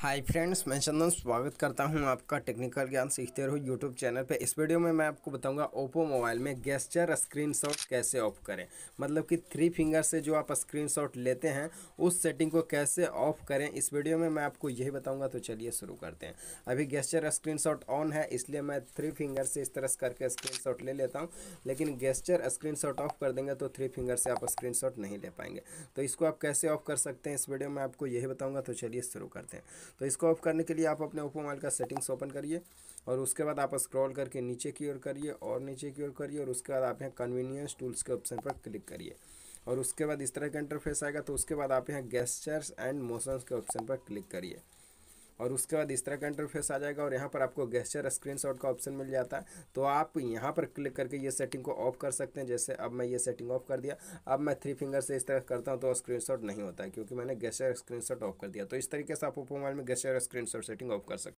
hi friends मैं चंदन स्वागत करता हूं आपका टेक्निकल ज्ञान सीखते रहो यूट्यूब चैनल पे इस वीडियो में मैं आपको बताऊंगा ओप्पो मोबाइल में गेस्चर स्क्रीनशॉट कैसे ऑफ करें मतलब कि थ्री फिंगर से जो आप स्क्रीनशॉट लेते हैं उस सेटिंग को कैसे ऑफ करें इस वीडियो में मैं आपको यही बताऊँगा तो चलिए शुरू करते हैं अभी गेस्चर स्क्रीन ऑन है इसलिए मैं थ्री फिंगर से इस तरह से करके स्क्रीन ले लेता हूँ लेकिन गेस्चर स्क्रीन ऑफ कर देंगे तो थ्री फिंगर से आप स्क्रीन नहीं ले पाएंगे तो इसको आप कैसे ऑफ कर सकते हैं इस वीडियो में आपको यही बताऊँगा तो चलिए शुरू करते हैं तो इसको ऑफ करने के लिए आप अपने ओप्पो मोबाइल का सेटिंग्स ओपन करिए और उसके बाद आप स्क्रॉल करके नीचे की ओर करिए और नीचे की ओर करिए और उसके बाद आप यहाँ कन्वीनियंस टूल्स के ऑप्शन पर क्लिक करिए और उसके बाद इस तरह का इंटरफेस आएगा तो उसके बाद आप यहाँ गेस्चर्स एंड मोशंस के ऑप्शन पर क्लिक करिए और उसके बाद इस तरह का इंटरफेस आ जाएगा और यहाँ पर आपको गेस्चर शॉट का ऑप्शन मिल जाता है तो आप यहाँ पर क्लिक करके ये सेटिंग को ऑफ कर सकते हैं जैसे अब मैं ये सेटिंग ऑफ कर दिया अब मैं थ्री फिंगर से इस तरह करता हूँ तो स्क्रीन नहीं होता है क्योंकि मैंने गेस्चर स्क्रीन ऑफ कर दिया तो इस तरीके से आप ओपो मोबाइल में गेस्चर स्क्रीन सेटिंग ऑफ कर सकते हैं